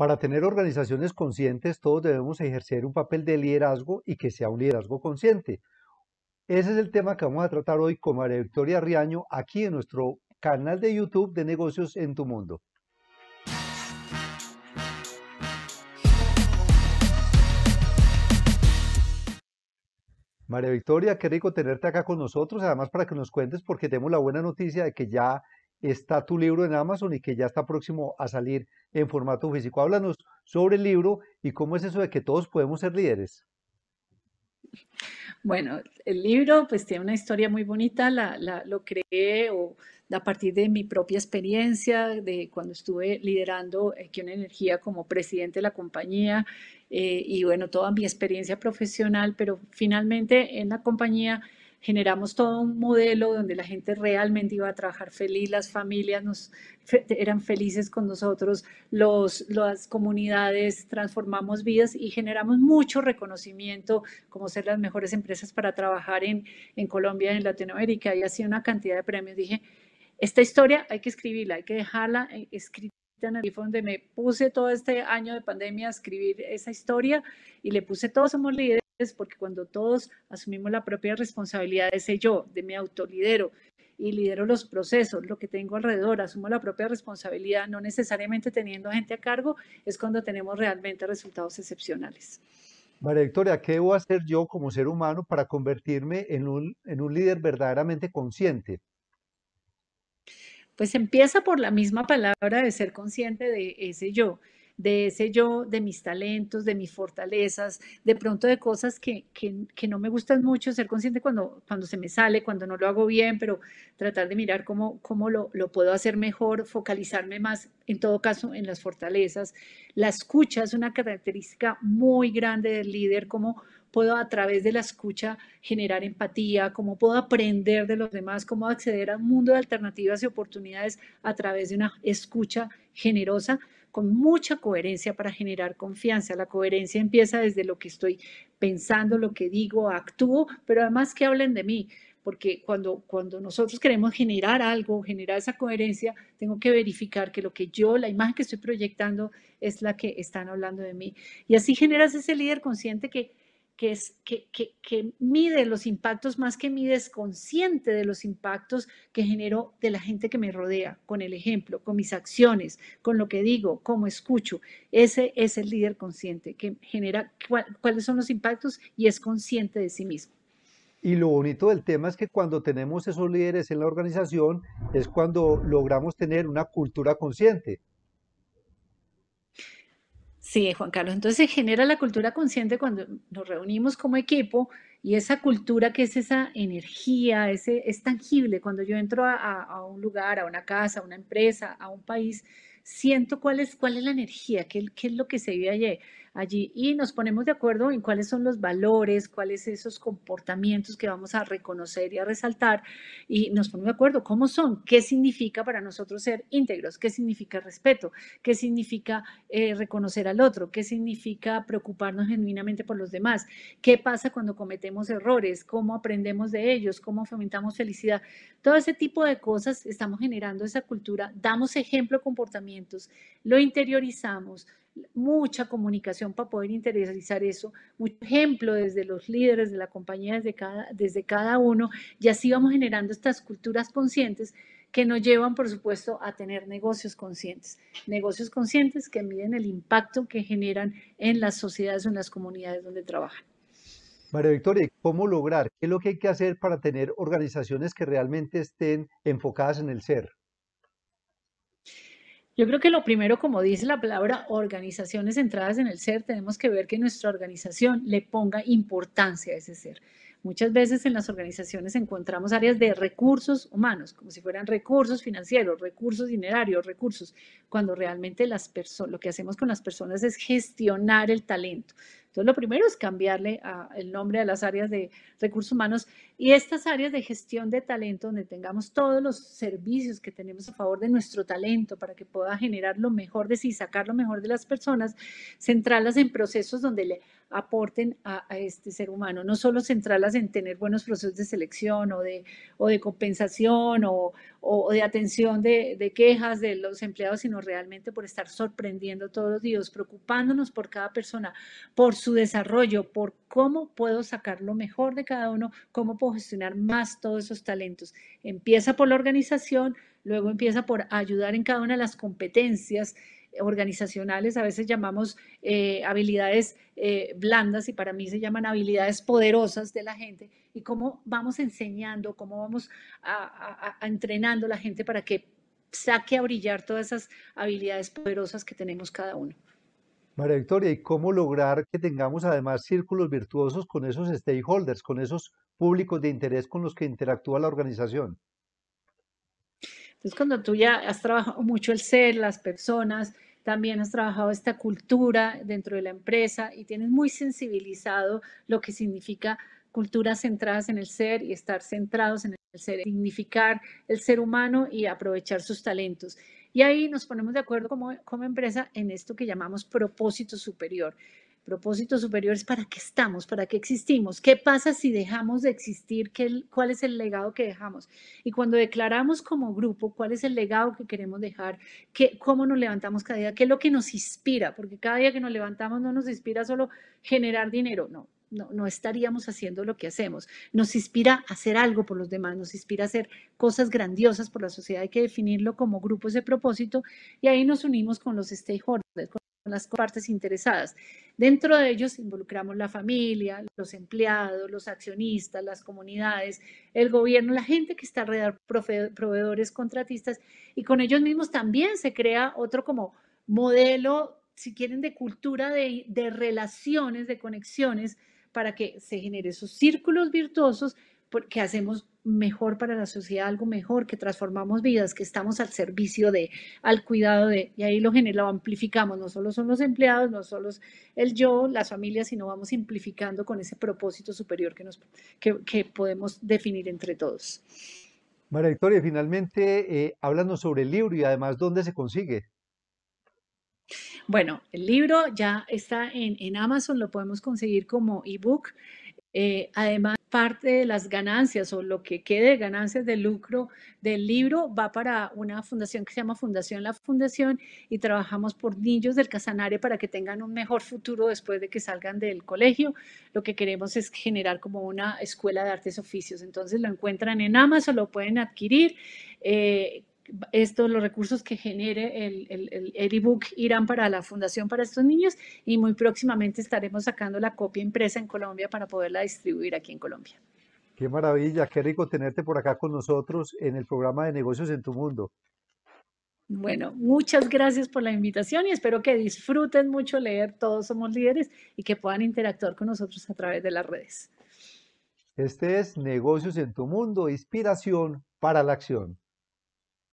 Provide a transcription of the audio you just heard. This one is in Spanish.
Para tener organizaciones conscientes, todos debemos ejercer un papel de liderazgo y que sea un liderazgo consciente. Ese es el tema que vamos a tratar hoy con María Victoria Riaño aquí en nuestro canal de YouTube de Negocios en tu Mundo. María Victoria, qué rico tenerte acá con nosotros, además para que nos cuentes porque tenemos la buena noticia de que ya está tu libro en Amazon y que ya está próximo a salir en formato físico. Háblanos sobre el libro y cómo es eso de que todos podemos ser líderes. Bueno, el libro pues tiene una historia muy bonita, la, lo creé a partir de mi propia experiencia, de cuando estuve liderando una Energía como presidente de la compañía eh, y bueno, toda mi experiencia profesional, pero finalmente en la compañía generamos todo un modelo donde la gente realmente iba a trabajar feliz, las familias eran felices con nosotros, las comunidades transformamos vidas y generamos mucho reconocimiento como ser las mejores empresas para trabajar en, Colombia, en Latinoamérica y así una cantidad de premios. Dije, esta historia hay que escribirla, hay que dejarla eh, escrita en el donde me puse todo este año de pandemia a escribir esa historia y le puse todos somos líderes porque cuando todos asumimos la propia responsabilidad de ese yo, de mi autolidero, y lidero los procesos, lo que tengo alrededor, asumo la propia responsabilidad, no necesariamente teniendo gente a cargo, es cuando tenemos realmente resultados excepcionales. María Victoria, ¿qué debo hacer yo como ser humano para convertirme en en un líder verdaderamente consciente? Pues empieza por la misma palabra de ser consciente de ese yo de ese yo, de mis talentos, de mis fortalezas, de pronto de cosas que, no me gustan mucho, ser consciente cuando, cuando se me sale, cuando no lo hago bien, pero tratar de mirar cómo, cómo lo, puedo hacer mejor, focalizarme más, en todo caso, en las fortalezas. La escucha es una característica muy grande del líder, cómo puedo a través de la escucha generar empatía, cómo puedo aprender de los demás, cómo acceder a un mundo de alternativas y oportunidades a través de una escucha generosa con mucha coherencia para generar confianza. La coherencia empieza desde lo que estoy pensando, lo que digo, actúo, pero además que hablen de mí porque cuando, cuando nosotros queremos generar algo, generar esa coherencia, tengo que verificar que lo que yo, la imagen que estoy proyectando es la que están hablando de mí. Y así generas ese líder consciente que que, mide los impactos más que mide es consciente de los impactos que genero de la gente que me rodea, con el ejemplo, con mis acciones, con lo que digo, cómo escucho. Ese es el líder consciente que genera cuáles son los impactos y es consciente de sí mismo. Y lo bonito del tema es que cuando tenemos esos líderes en la organización es cuando logramos tener una cultura consciente, Sí, Juan Carlos. Entonces se genera la cultura consciente cuando nos reunimos como equipo y esa cultura que es esa energía, ese, es tangible. Cuando yo entro a, un lugar, a una casa, a una empresa, a un país, siento cuál es, cuál es la energía, qué es lo que se vive allí allí y nos ponemos de acuerdo en cuáles son los valores, cuáles esos comportamientos que vamos a reconocer y a resaltar y nos ponemos de acuerdo cómo son, qué significa para nosotros ser íntegros, qué significa respeto, qué significa eh, reconocer al otro, qué significa preocuparnos genuinamente por los demás, qué pasa cuando cometemos errores, cómo aprendemos de ellos, cómo fomentamos felicidad. Todo ese tipo de cosas estamos generando esa cultura, damos ejemplo a comportamientos, lo interiorizamos, mucha comunicación para poder interiorizar eso, mucho ejemplo desde los líderes de la compañía, desde cada, desde cada uno, y así vamos generando estas culturas conscientes que nos llevan, por supuesto, a tener negocios conscientes. Negocios conscientes que miden el impacto que generan en las sociedades o en las comunidades donde trabajan. María Victoria, ¿cómo lograr? ¿Qué es lo que hay que hacer para tener organizaciones que realmente estén enfocadas en el ser? Yo creo que lo primero, como dice la palabra organizaciones centradas en el ser, tenemos que ver que nuestra organización le ponga importancia a ese ser. Muchas veces en las organizaciones encontramos áreas de recursos humanos, como si fueran recursos financieros, recursos dinerarios, recursos, cuando realmente las lo que hacemos con las personas es gestionar el talento. Entonces, lo primero es cambiarle el nombre a las áreas de recursos humanos y estas áreas de gestión de talento, donde tengamos todos los servicios que tenemos a favor de nuestro talento para que pueda generar lo mejor de sí, sacar lo mejor de las personas, centrarlas en procesos donde le aporten a, este ser humano. No solo centrarlas en tener buenos procesos de selección o de, de compensación o, de atención de, de quejas de los empleados, sino realmente por estar sorprendiendo todos los días, preocupándonos por cada persona, por su desarrollo, por cómo puedo sacar lo mejor de cada uno, cómo puedo gestionar más todos esos talentos. Empieza por la organización, luego empieza por ayudar en cada una de las competencias organizacionales a veces llamamos eh, habilidades eh, blandas y para mí se llaman habilidades poderosas de la gente y cómo vamos enseñando, cómo vamos a, entrenando a la gente para que saque a brillar todas esas habilidades poderosas que tenemos cada uno. María Victoria, ¿y cómo lograr que tengamos además círculos virtuosos con esos stakeholders, con esos públicos de interés con los que interactúa la organización? Entonces, cuando tú ya has trabajado mucho el ser, las personas, también has trabajado esta cultura dentro de la empresa y tienes muy sensibilizado lo que significa culturas centradas en el ser y estar centrados en el ser, significar el ser humano y aprovechar sus talentos. Y ahí nos ponemos de acuerdo como, como empresa en esto que llamamos propósito superior. Propósitos superiores para qué estamos, para qué existimos, qué pasa si dejamos de existir, cuál es el legado que dejamos. Y cuando declaramos como grupo cuál es el legado que queremos dejar, cómo nos levantamos cada día, qué es lo que nos inspira, porque cada día que nos levantamos no nos inspira solo generar dinero, no, no, estaríamos haciendo lo que hacemos. Nos inspira a hacer algo por los demás, nos inspira hacer cosas grandiosas por la sociedad. Hay que definirlo como grupo de propósito y ahí nos unimos con los stakeholders, con las partes interesadas. Dentro de ellos involucramos la familia, los empleados, los accionistas, las comunidades, el gobierno, la gente que está alrededor, proveedores, contratistas, y con ellos mismos también se crea otro como modelo, si quieren, de cultura, de, de relaciones, de conexiones, para que se generen esos círculos virtuosos que hacemos mejor para la sociedad, algo mejor, que transformamos vidas, que estamos al servicio de, al cuidado de, y ahí lo, lo amplificamos, no solo son los empleados, no solo el yo, las familias, sino vamos simplificando con ese propósito superior que, nos, que, podemos definir entre todos. María Victoria, finalmente, eh, hablando sobre el libro y además dónde se consigue. Bueno, el libro ya está en, en Amazon, lo podemos conseguir como ebook. Eh, además, parte de las ganancias o lo que quede de ganancias de lucro del libro va para una fundación que se llama Fundación La Fundación y trabajamos por niños del Casanare para que tengan un mejor futuro después de que salgan del colegio. Lo que queremos es generar como una escuela de artes oficios. Entonces lo encuentran en Amazon, lo pueden adquirir. Eh, estos, los recursos que genere el, el, ebook irán para la Fundación para estos niños y muy próximamente estaremos sacando la copia impresa en Colombia para poderla distribuir aquí en Colombia. Qué maravilla, qué rico tenerte por acá con nosotros en el programa de negocios en tu mundo. Bueno, muchas gracias por la invitación y espero que disfruten mucho leer Todos Somos Líderes y que puedan interactuar con nosotros a través de las redes. Este es Negocios en tu Mundo, inspiración para la acción.